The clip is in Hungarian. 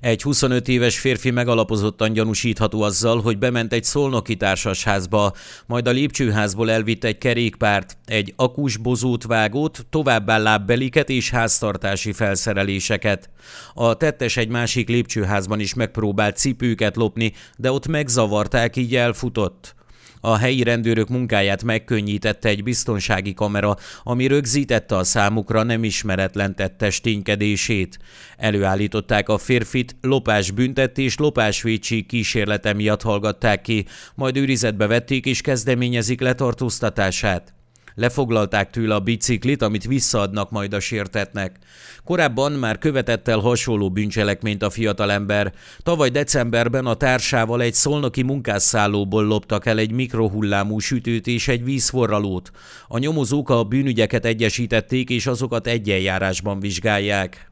Egy 25 éves férfi megalapozottan gyanúsítható azzal, hogy bement egy szolnoki társasházba, majd a lépcsőházból elvitt egy kerékpárt, egy akus bozót vágót, továbbá lábbeliket és háztartási felszereléseket. A tettes egy másik lépcsőházban is megpróbált cipőket lopni, de ott megzavarták, így elfutott. A helyi rendőrök munkáját megkönnyítette egy biztonsági kamera, ami rögzítette a számukra nem ismeretlen tettes ténykedését. Előállították a férfit, lopás büntetés, és lopásvédsi kísérlete miatt hallgatták ki, majd őrizetbe vették és kezdeményezik letartóztatását. Lefoglalták tőle a biciklit, amit visszaadnak majd a sértetnek. Korábban már követett el hasonló bűncselekményt a fiatalember. Tavaly decemberben a társával egy szolnoki munkásszállóból loptak el egy mikrohullámú sütőt és egy vízforralót. A nyomozók a bűnügyeket egyesítették és azokat egyenjárásban vizsgálják.